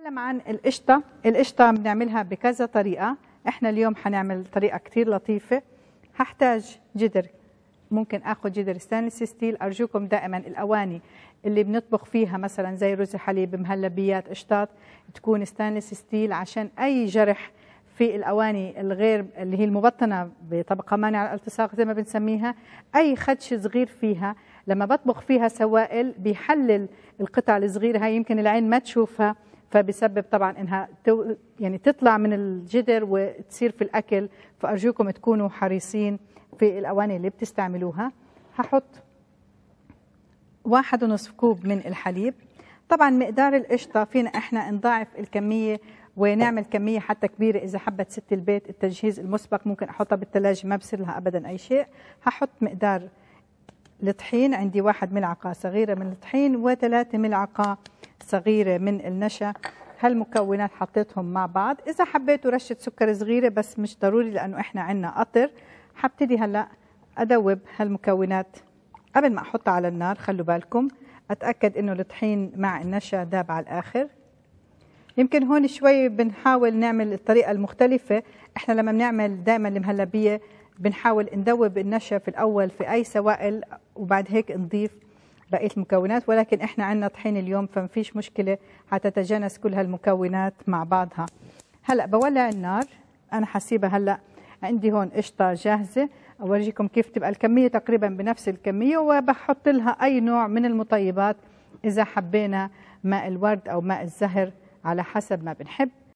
نتكلم عن القشطة القشطة بنعملها بكذا طريقة احنا اليوم هنعمل طريقة كتير لطيفة هحتاج جدر ممكن اخذ جدر ستانلس ستيل ارجوكم دائما الاواني اللي بنطبخ فيها مثلا زي رز حليب مهلبيات قشطات تكون ستانلس ستيل عشان اي جرح في الاواني الغير اللي هي المبطنه بطبقه مانعه الالتصاق زي ما بنسميها اي خدش صغير فيها لما بطبخ فيها سوائل بيحلل القطع الصغيره هاي يمكن العين ما تشوفها فبسبب طبعا انها تو يعني تطلع من الجدر وتصير في الاكل فارجوكم تكونوا حريصين في الاواني اللي بتستعملوها هحط واحد ونصف كوب من الحليب طبعا مقدار القشطة فينا احنا نضاعف الكمية ونعمل كمية حتى كبيرة إذا حبت ست البيت التجهيز المسبق ممكن أحطها بالثلاجة ما بصير لها أبدا أي شيء هحط مقدار الطحين عندي واحد ملعقة صغيرة من الطحين وثلاثة ملعقة صغيرة من النشا هالمكونات حطيتهم مع بعض إذا حبيتوا رشة سكر صغيرة بس مش ضروري لأنه إحنا عنا قطر حبتدي هلأ أدوب هالمكونات قبل ما أحطها على النار خلوا بالكم أتأكد إنه الطحين مع النشا داب على الآخر يمكن هون شوي بنحاول نعمل الطريقة المختلفة إحنا لما بنعمل دائما المهلبية بنحاول ندوب النشا في الأول في أي سوائل وبعد هيك نضيف بقيه المكونات ولكن احنا عندنا طحين اليوم فما فيش مشكله حتتجانس كل هالمكونات مع بعضها هلا بولع النار انا حسيبها هلا عندي هون قشطه جاهزه اورجيكم كيف تبقى الكميه تقريبا بنفس الكميه وبحط لها اي نوع من المطيبات اذا حبينا ماء الورد او ماء الزهر على حسب ما بنحب